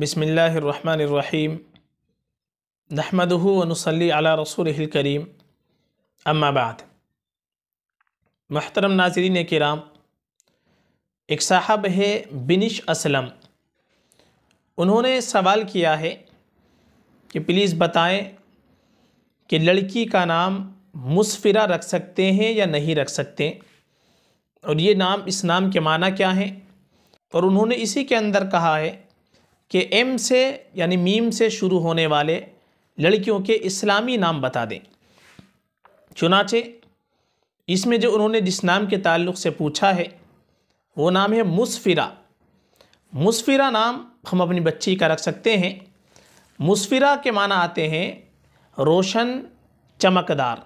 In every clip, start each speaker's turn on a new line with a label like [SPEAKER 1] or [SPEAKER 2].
[SPEAKER 1] बिसमीम व नुसल्ली अला रसूल करीम अम्माबाद महतरम नाजरीन कराम एक साहब है बिनिश असलम उन्होंने सवाल किया है कि प्लीज़ बताएं कि लड़की का नाम मुसफ़िरा रख सकते हैं या नहीं रख सकते और ये नाम इस नाम के माना क्या है और उन्होंने इसी के अंदर कहा है कि एम से यानी मीम से शुरू होने वाले लड़कियों के इस्लामी नाम बता दें चुनाचे इसमें जो उन्होंने जिस नाम के ताल्लुक से पूछा है वो नाम है मुसफिरा मुसफिरा नाम हम अपनी बच्ची का रख सकते हैं मुसफिरा के माना आते हैं रोशन चमकदार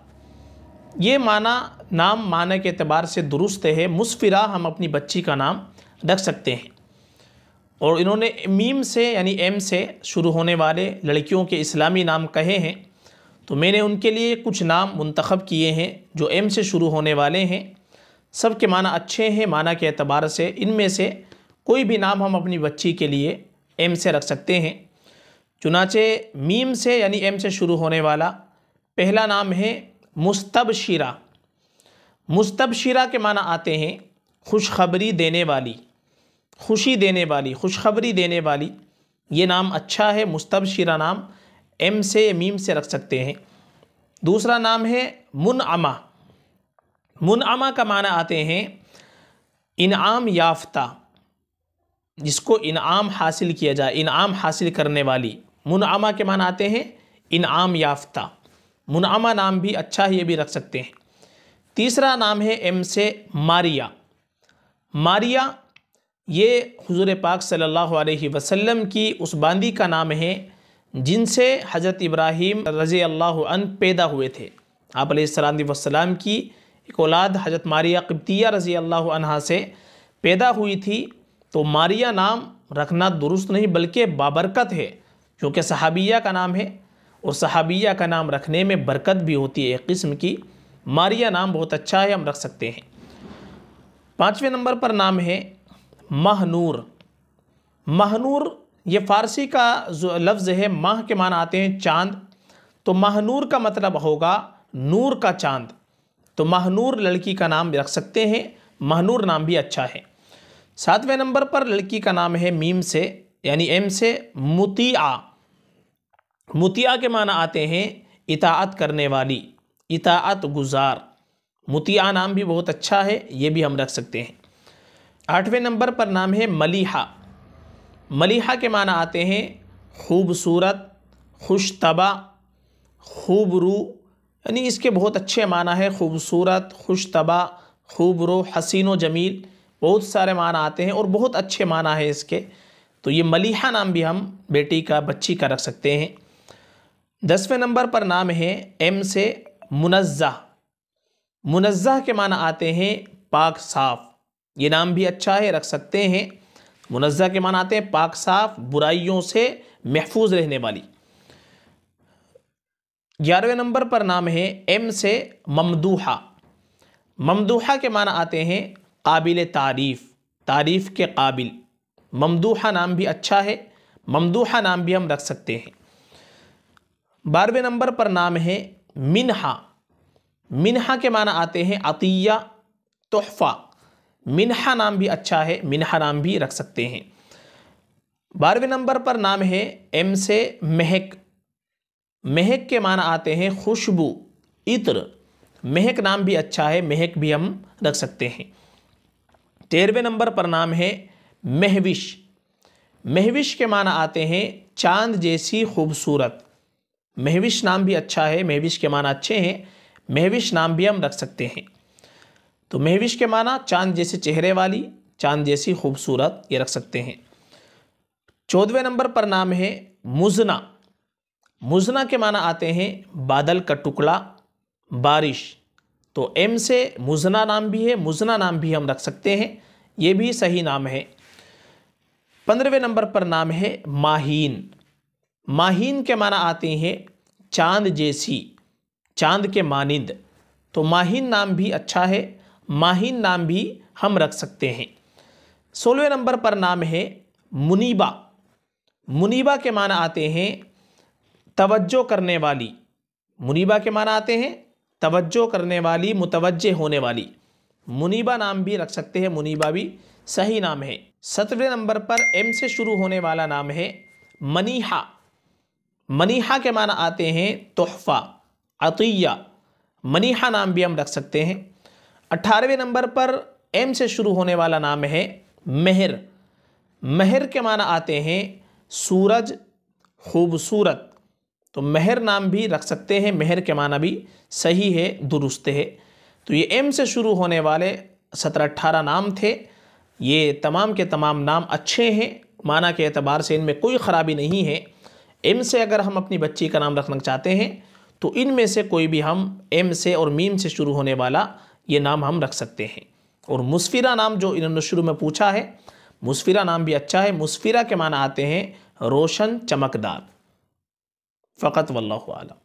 [SPEAKER 1] ये माना नाम माना के अतबार से दुरुस्त है मुसफिरा हम अपनी बच्ची का नाम रख सकते हैं और इन्होंने मीम से यानी एम से शुरू होने वाले लड़कियों के इस्लामी नाम कहे हैं तो मैंने उनके लिए कुछ नाम मंतखब किए हैं जो एम से शुरू होने वाले हैं सब के माना अच्छे हैं माना के अतबार से इनमें से कोई भी नाम हम अपनी बच्ची के लिए एम से रख सकते हैं चुनाचे मीम से यानी एम से शुरू होने वाला पहला नाम है मुस्तबशिरा मुस्तबशिरा के माना आते हैं खुशखबरी देने वाली खुशी देने वाली खुशखबरी देने वाली ये नाम अच्छा है मुस्तबशिरा नाम एम से मीम से रख सकते हैं दूसरा नाम है मुन अमा का माना आते हैं इनाम याफ्ता जिसको इनाम हासिल किया जाए इनाम हासिल करने वाली अमा के माना आते हैं इनाम याफ्ता अमा नाम भी अच्छा है ये भी रख सकते हैं तीसरा नाम है एम से मारिया मारिया ये हुजूर पाक सल्लल्लाहु अलैहि वसल्लम की उस बांदी का नाम है जिनसे हज़रत इब्राहीम रज़ी अल्लाह अन पैदा हुए थे आप सलाम की एक औलाद हज़रत मारिया किब्तिया रज़ी अल्लाह अनहा से पैदा हुई थी तो मारिया नाम रखना दुरुस्त नहीं बल्कि बाबरकत है क्योंकि सहाबिया का नाम है और सहाबिया का नाम रखने में बरकत भी होती है एक किस्म की मारिया नाम बहुत अच्छा है हम रख सकते हैं पाँचवें नंबर पर नाम है महनूर महनूर ये फ़ारसी का जो लफ्ज़ है माह के माना आते हैं चांद तो महनूर का मतलब होगा नूर का चांद तो महनूर लड़की का नाम रख सकते हैं महनूर नाम भी अच्छा है सातवें नंबर पर लड़की का नाम है मीम से यानी एम से मुतिया मुतिया के माना आते हैं इताअत करने वाली इताअत गुजार मुतिया नाम भी बहुत अच्छा है ये भी हम रख सकते हैं आठवें नंबर पर नाम है मलिहा मलिहा के माना आते हैं खूबसूरत खुशतबा खूबरू यानी इसके बहुत अच्छे माना है खूबसूरत खुशतबा खूबरू रो हसीन व जमील बहुत सारे माना आते हैं और बहुत अच्छे माना है इसके तो ये मलिहा नाम भी हम बेटी का बच्ची का रख सकते हैं दसवें नंबर पर नाम है एम से मुनज़ा मुनज़ा के माना आते हैं पाक साफ़ ये नाम भी अच्छा है रख सकते हैं मुनज़ा के मान आते हैं पाक साफ बुराइयों से महफूज रहने वाली ग्यारहवें नंबर पर नाम है एम से ममदूहा ममदूहा के मान आते हैं काबिल तारीफ़ तारीफ़ के काबिल ममदूहा नाम भी अच्छा है ममदूहा नाम भी हम रख सकते हैं बारहवें नंबर पर नाम है मिनहा मिनहा के माना आते हैं अतिया तोहफ़ा मिनहा नाम भी अच्छा है मिनहा नाम भी रख सकते हैं बारहवें नंबर पर नाम है एम से महक महक के माना आते हैं खुशबू इत्र महक नाम भी अच्छा है महक भी हम रख सकते हैं तेरहवें नंबर पर नाम है महविश महविश के माना आते हैं चांद जैसी खूबसूरत महविश नाम भी अच्छा है महविश के माना अच्छे हैं महविश नाम भी हम रख सकते हैं तो महविश के माना चांद जैसे चेहरे वाली चांद जैसी खूबसूरत ये रख सकते हैं चौदहवें नंबर पर नाम है मुजना मुजना के माना आते हैं बादल का टुकड़ा बारिश तो एम से मुजना नाम भी है मुजना नाम भी हम रख सकते हैं ये भी सही नाम है पंद्रहवें नंबर पर नाम है माहीन माहीन के माना आते हैं चांद जैसी चांद के मानिंद तो माहीन नाम भी अच्छा है माहिन नाम भी हम रख सकते हैं सोलहवें नंबर पर नाम है मुनीबा मुनीबा के माना आते हैं तवज्जो करने वाली मुनीबा के माना आते हैं तवज्जो करने वाली मुतवज्जे होने वाली मुनीबा नाम भी रख सकते हैं मुनीबा भी सही नाम है सत्रहवें नंबर पर एम से शुरू होने वाला नाम है मनीहा मनीहा के माना आते हैं तोहफ़ा अतिया मनीहा नाम भी हम रख सकते हैं अट्ठारहवें नंबर पर एम से शुरू होने वाला नाम है मेहर मेहर के माना आते हैं सूरज खूबसूरत तो मेहर नाम भी रख सकते हैं मेहर के माना भी सही है दुरुस्त है तो ये एम से शुरू होने वाले सत्रह अट्ठारह नाम थे ये तमाम के तमाम नाम अच्छे हैं माना के अतबार से इनमें कोई ख़राबी नहीं है एम से अगर हम अपनी बच्ची का नाम रखना चाहते हैं तो इनमें से कोई भी हम एम से और मीम से शुरू होने वाला ये नाम हम रख सकते हैं और मुस्फिरा नाम जो इन्होंने शुरू में पूछा है मुस्फिरा नाम भी अच्छा है मुस्फिरा के माना आते हैं रोशन चमकदार फ़कत वल्लम